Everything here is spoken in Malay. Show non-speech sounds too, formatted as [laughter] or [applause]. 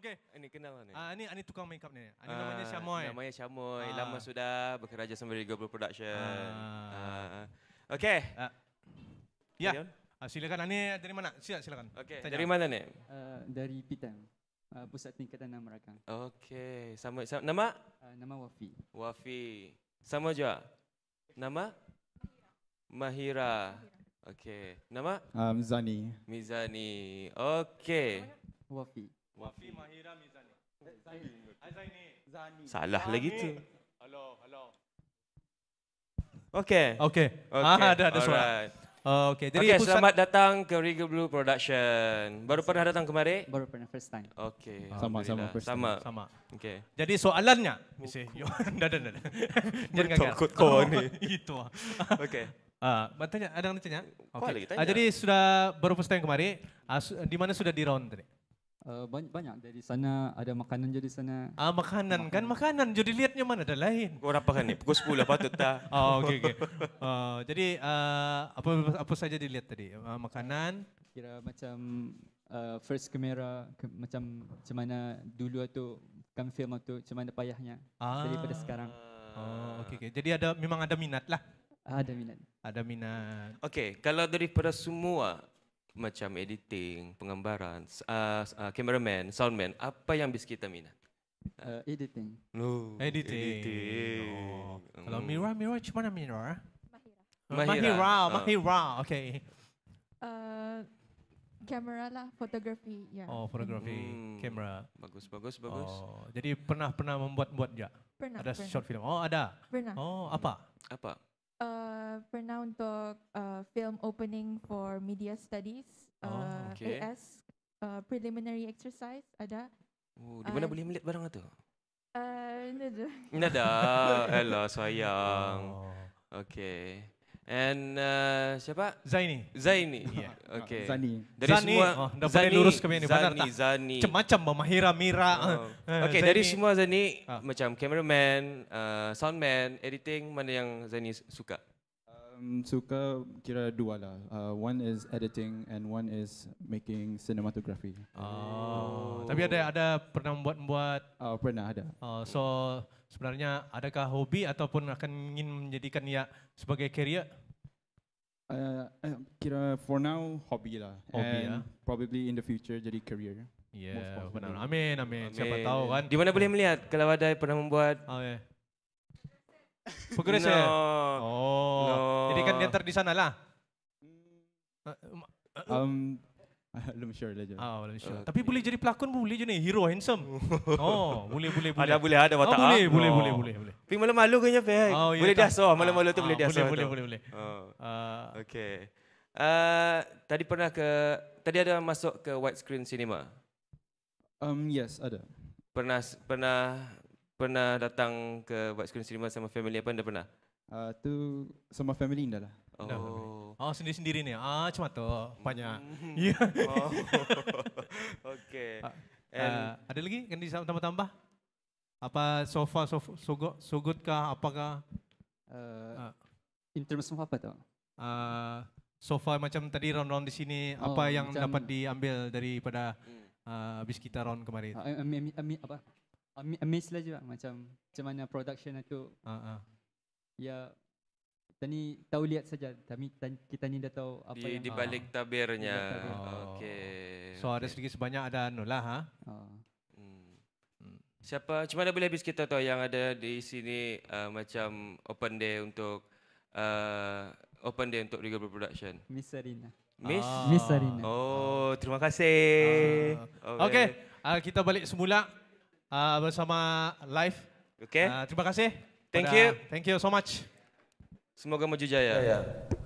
Okey. Ini kenal lah ni. Ah uh, ni ani ah, tukang makeup ni. Ani ah, ah, namanya Syamoy. Namanya Syamoy. Uh. Lama sudah bekerja sama di Global Production. Ah. Uh. Okey. Uh. Ya. Yeah. Uh, silakan ani dari mana? Siap, silakan. Okey. Dari mana ni? Uh, dari Pitan, Uh, Pusat Tingkatan Nama Rakang. Okey. Sama, sama nama? Uh, nama Wafi. Wafi. Sama juga. Nama? Mahira. Mahira. Okey. Nama? Um, Zani. Mizani. Okey. Wafi. Eh, Salah lagi tu. Hello, hello. Okay. Okay. okay. Ah, ada ada suara. Alright. Oh, okay. Jadi okay, selamat datang ke Regal Blue Production. Baru pernah datang kemari? Baru pernah, first time. Okay. Ah, sama, sama, first sama. time. Sama. sama. Okay. Jadi soalannya, [laughs] dah, dah, dah. [laughs] Jangan gagal. Takut kau ni. [laughs] Itu lah. Okay. Uh, ah, tanya, ada yang tanya? Okay. Uh, jadi sudah baru first time kemari. uh, di mana sudah di round tadi? Eh, banyak, banyak dari sana ada makanan jadi sana. Ah makanan, kan, makanan kan makanan jadi lihatnya mana ada lain. Kau apa kan ni? Pukul 10 lah patut tak. Oh [laughs] ah, okey okey. Uh, jadi uh, apa apa saja dilihat tadi? Uh, makanan kira macam uh, first kamera ke, macam macam mana dulu atau kami film atau macam mana payahnya ah. daripada sekarang. Oh okey okey. Jadi ada memang ada minat lah. Ada minat. Ada minat. Okay, kalau daripada semua macam editing, penggambaran, uh, ah, uh, ah, cameraman, soundman, apa yang bis kita minat? Uh, editing. No. Oh, editing. editing. No. Oh. Kalau hmm. Mira, Mira, cuma mana Mira? Mahira. Mahira. Mahira. Ah. Mahira. Okay. Uh, kamera lah, fotografi. Yeah. Oh, fotografi, hmm. kamera. Hmm. Bagus, bagus, bagus. Oh, jadi pernah pernah membuat buat tak? Pernah. Ada pernah. short film. Oh, ada. Pernah. Oh, apa? Apa? uh, pernah untuk uh, film opening for media studies oh, uh, okay. AS uh, preliminary exercise ada. Oh, di mana uh, boleh melihat barang itu? Uh, [laughs] Nada. Nada, Ella sayang. Oh. Okay. And uh, siapa? Zaini. Zaini. [laughs] Yeah. [laughs] Okay. Zani. Dari Zani. semua oh, dah Zani. lurus kami ini benar Zani. Zani. Macam-macam Mahira Mira. Oh. Eh, okay, Zaini. dari semua Zaini, oh. Ah. macam cameraman, uh, soundman, editing mana yang Zaini suka? Um, suka kira dua lah. Uh, one is editing and one is making cinematography. Oh. Tapi ada ada pernah buat buat? Oh, pernah ada. Oh, so sebenarnya adakah hobi ataupun akan ingin menjadikan ia sebagai kerja? Uh, eh, kira for now hobi lah. Hobi ya. Probably in the future jadi career. Yeah, ya, benar. Amin, amin, amin. Siapa tahu kan? Di mana boleh melihat kalau ada pernah membuat? Oh, ah, yeah. Progress no. Eh? Oh. Jadi kan dia di sana lah. Mm. Um, [laughs] belum sure lah Ah, belum sure. Tapi boleh jadi pelakon boleh je ni. Hero, handsome. [laughs] oh, boleh, boleh, boleh. Ada boleh, ada watak. Oh, ah. boleh, boleh, boleh, boleh, boleh. Tapi malam malu kan ya, boleh dia so, malam malu tu ah, boleh dia so. Boleh, boleh, boleh, boleh. Oh. Uh, okay. tadi pernah ke, tadi ada masuk ke widescreen cinema? Um, yes, ada. Pernah, pernah pernah datang ke buat screen cinema sama family apa anda pernah? Ah uh, tu sama family dah lah. Oh. Oh sendiri-sendiri ni. Ah cuma tu banyak. Mm-hmm. Ya. Yeah. Oh. Okey. Uh, ada lagi kan tambah-tambah? Apa so far so, so good, so good kah apakah? Uh, uh. in terms of apa tu? Ah uh, so far macam tadi round-round di sini oh, apa yang dapat diambil daripada hmm. uh, habis kita round kemarin? Uh, I mean, I mean, apa? amazed lah juga macam macam mana production aku uh, uh. ya kita ni tahu lihat saja tapi kita ni dah tahu apa di, yang di balik uh, tabirnya oh, okey oh. so ada sedikit sebanyak ada anu lah ha oh. hmm. Siapa? Macam mana boleh habis kita tahu yang ada di sini uh, macam open day untuk uh, open day untuk Regal Production? Miss Sarina, Miss? Ah. Miss Sarina. Oh, terima kasih. Ah. Okay. okay. Uh, kita balik semula uh, bersama live. Okay. Uh, terima kasih. Thank you. Thank you so much. Semoga maju jaya. Yeah, yeah.